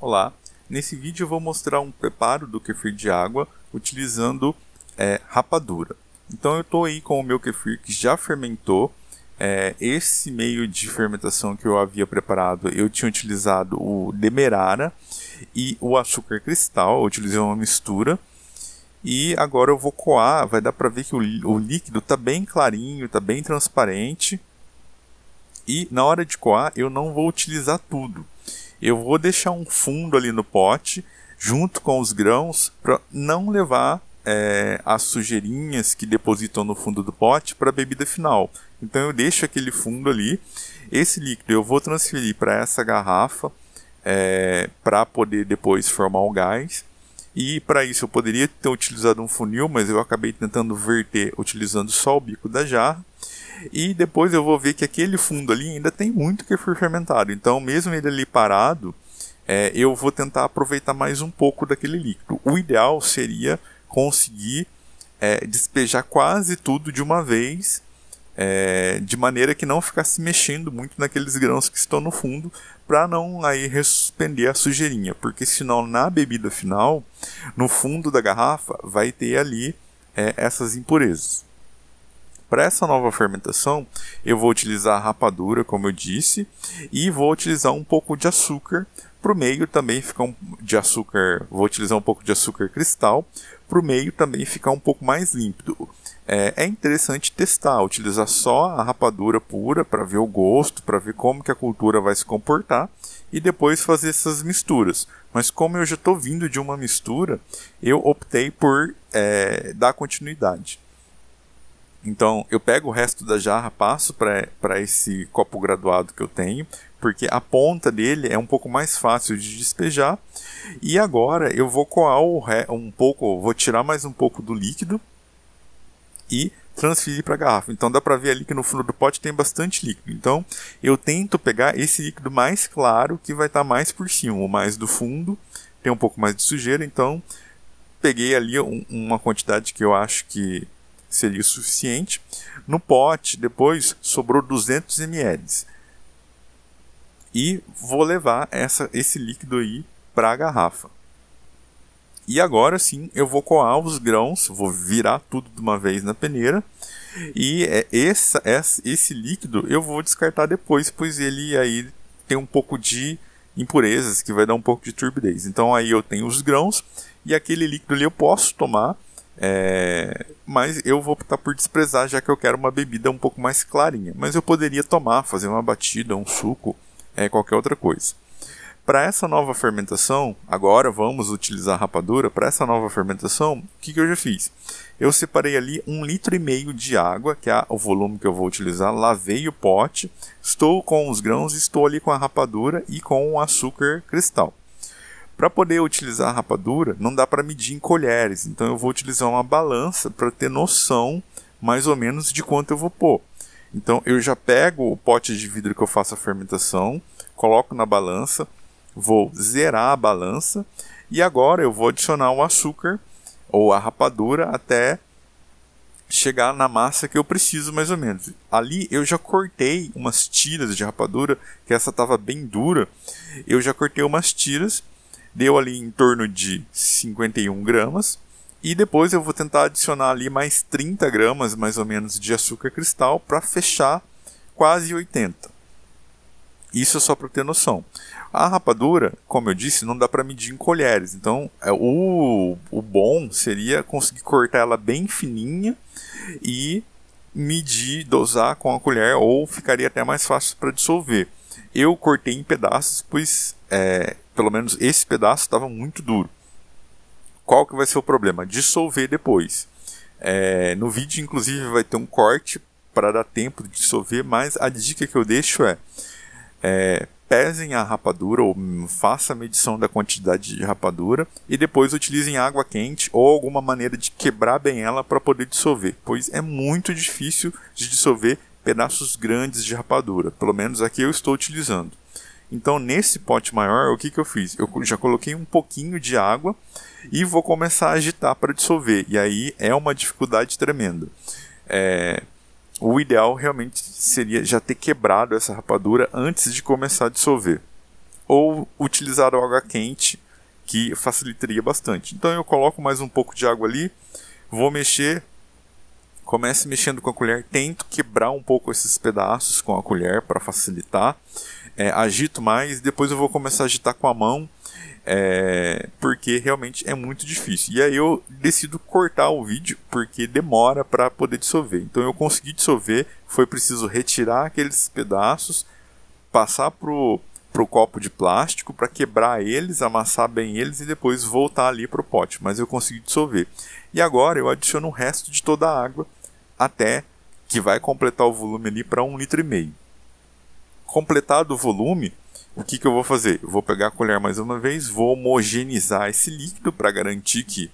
Olá, nesse vídeo eu vou mostrar um preparo do kefir de água utilizando é, rapadura. Então eu estou aí com o meu kefir que já fermentou. É, esse meio de fermentação que eu havia preparado, eu tinha utilizado o demerara e o açúcar cristal, eu utilizei uma mistura. E agora eu vou coar, vai dar para ver que o, o líquido está bem clarinho, está bem transparente. E na hora de coar eu não vou utilizar tudo eu vou deixar um fundo ali no pote, junto com os grãos, para não levar é, as sujeirinhas que depositam no fundo do pote para a bebida final. Então eu deixo aquele fundo ali. Esse líquido eu vou transferir para essa garrafa é, para poder depois formar o gás. E para isso eu poderia ter utilizado um funil, mas eu acabei tentando verter utilizando só o bico da jarra. E depois eu vou ver que aquele fundo ali ainda tem muito que foi fermentado. Então, mesmo ele ali parado, é, eu vou tentar aproveitar mais um pouco daquele líquido. O ideal seria conseguir é, despejar quase tudo de uma vez, é, de maneira que não ficasse mexendo muito naqueles grãos que estão no fundo, para não aí suspender a sujeirinha, porque senão na bebida final, no fundo da garrafa, vai ter ali é, essas impurezas. Para essa nova fermentação, eu vou utilizar rapadura, como eu disse, e vou utilizar um pouco de açúcar para o meio também ficar um, de açúcar, vou utilizar um pouco de açúcar cristal para o meio também ficar um pouco mais límpido. É, é interessante testar, utilizar só a rapadura pura para ver o gosto, para ver como que a cultura vai se comportar e depois fazer essas misturas. Mas como eu já estou vindo de uma mistura, eu optei por é, dar continuidade. Então eu pego o resto da jarra, passo para esse copo graduado que eu tenho, porque a ponta dele é um pouco mais fácil de despejar. E agora eu vou coar re... um pouco, vou tirar mais um pouco do líquido e transferir para a garrafa. Então dá para ver ali que no fundo do pote tem bastante líquido. Então eu tento pegar esse líquido mais claro que vai estar tá mais por cima, ou mais do fundo, tem um pouco mais de sujeira. Então peguei ali um, uma quantidade que eu acho que seria o suficiente. No pote, depois, sobrou 200 ml. E vou levar essa, esse líquido aí para a garrafa. E agora sim eu vou coar os grãos, vou virar tudo de uma vez na peneira. E é essa, essa, esse líquido eu vou descartar depois, pois ele aí tem um pouco de impurezas que vai dar um pouco de turbidez. Então aí eu tenho os grãos e aquele líquido ali eu posso tomar é, mas eu vou optar por desprezar, já que eu quero uma bebida um pouco mais clarinha. Mas eu poderia tomar, fazer uma batida, um suco, é, qualquer outra coisa. Para essa nova fermentação, agora vamos utilizar rapadura. Para essa nova fermentação, o que, que eu já fiz? Eu separei ali um litro e meio de água, que é o volume que eu vou utilizar. Lavei o pote, estou com os grãos, estou ali com a rapadura e com o açúcar cristal. Para poder utilizar a rapadura, não dá para medir em colheres, então eu vou utilizar uma balança para ter noção mais ou menos de quanto eu vou pôr. Então eu já pego o pote de vidro que eu faço a fermentação, coloco na balança, vou zerar a balança e agora eu vou adicionar o açúcar ou a rapadura até chegar na massa que eu preciso mais ou menos. Ali eu já cortei umas tiras de rapadura, que essa estava bem dura. Eu já cortei umas tiras deu ali em torno de 51 gramas. E depois eu vou tentar adicionar ali mais 30 gramas, mais ou menos, de açúcar cristal para fechar quase 80. Isso só para ter noção. A rapadura, como eu disse, não dá para medir em colheres. Então, é, o, o bom seria conseguir cortar ela bem fininha e medir, dosar com a colher, ou ficaria até mais fácil para dissolver. Eu cortei em pedaços, pois é, pelo menos esse pedaço estava muito duro. Qual que vai ser o problema? Dissolver depois. É, no vídeo, inclusive, vai ter um corte para dar tempo de dissolver, mas a dica que eu deixo é, é pesem a rapadura ou faça a medição da quantidade de rapadura e depois utilizem água quente ou alguma maneira de quebrar bem ela para poder dissolver, pois é muito difícil de dissolver pedaços grandes de rapadura, pelo menos aqui eu estou utilizando. Então, nesse pote maior, o que, que eu fiz? Eu já coloquei um pouquinho de água e vou começar a agitar para dissolver. E aí é uma dificuldade tremenda. É, o ideal realmente seria já ter quebrado essa rapadura antes de começar a dissolver. Ou utilizar água quente, que facilitaria bastante. Então eu coloco mais um pouco de água ali, vou mexer, comece mexendo com a colher, tento quebrar um pouco esses pedaços com a colher para facilitar é, agito mais, depois eu vou começar a agitar com a mão, é, porque realmente é muito difícil. E aí eu decido cortar o vídeo, porque demora para poder dissolver. Então eu consegui dissolver, foi preciso retirar aqueles pedaços, passar pro pro copo de plástico para quebrar eles, amassar bem eles e depois voltar ali pro pote, mas eu consegui dissolver. E agora eu adiciono o resto de toda a água até que vai completar o volume ali para um litro e meio completado o volume, o que, que eu vou fazer? Eu vou pegar a colher mais uma vez, vou homogenizar esse líquido para garantir que está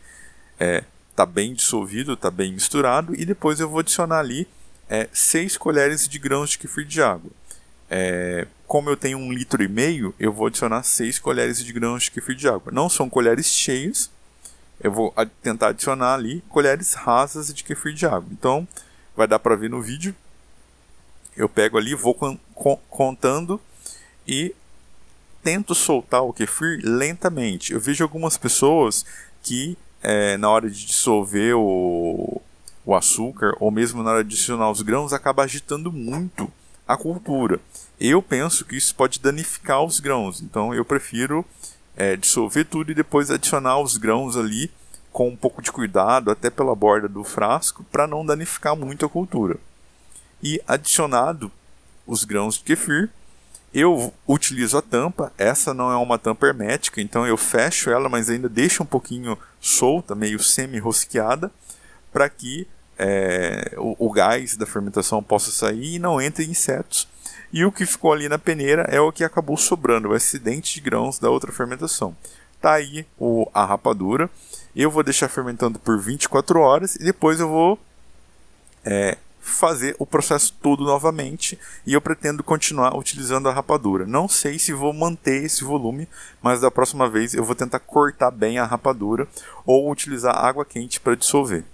é, tá bem dissolvido, está bem misturado, e depois eu vou adicionar ali é, 6 colheres de grãos de kefir de água. É, como eu tenho um litro e meio, eu vou adicionar 6 colheres de grãos de kefir de água. Não são colheres cheias, eu vou tentar adicionar ali colheres rasas de kefir de água. Então, vai dar para ver no vídeo. Eu pego ali, vou contando e tento soltar o kefir lentamente. Eu vejo algumas pessoas que é, na hora de dissolver o, o açúcar ou mesmo na hora de adicionar os grãos acaba agitando muito a cultura. Eu penso que isso pode danificar os grãos, então eu prefiro é, dissolver tudo e depois adicionar os grãos ali com um pouco de cuidado, até pela borda do frasco, para não danificar muito a cultura e adicionado os grãos de kefir. Eu utilizo a tampa, essa não é uma tampa hermética, então eu fecho ela, mas ainda deixo um pouquinho solta, meio semi-rosqueada, para que é, o, o gás da fermentação possa sair e não entre insetos. E o que ficou ali na peneira é o que acabou sobrando, o excedente de grãos da outra fermentação. Tá aí o, a rapadura. Eu vou deixar fermentando por 24 horas e depois eu vou é, fazer o processo todo novamente e eu pretendo continuar utilizando a rapadura. Não sei se vou manter esse volume, mas da próxima vez eu vou tentar cortar bem a rapadura ou utilizar água quente para dissolver.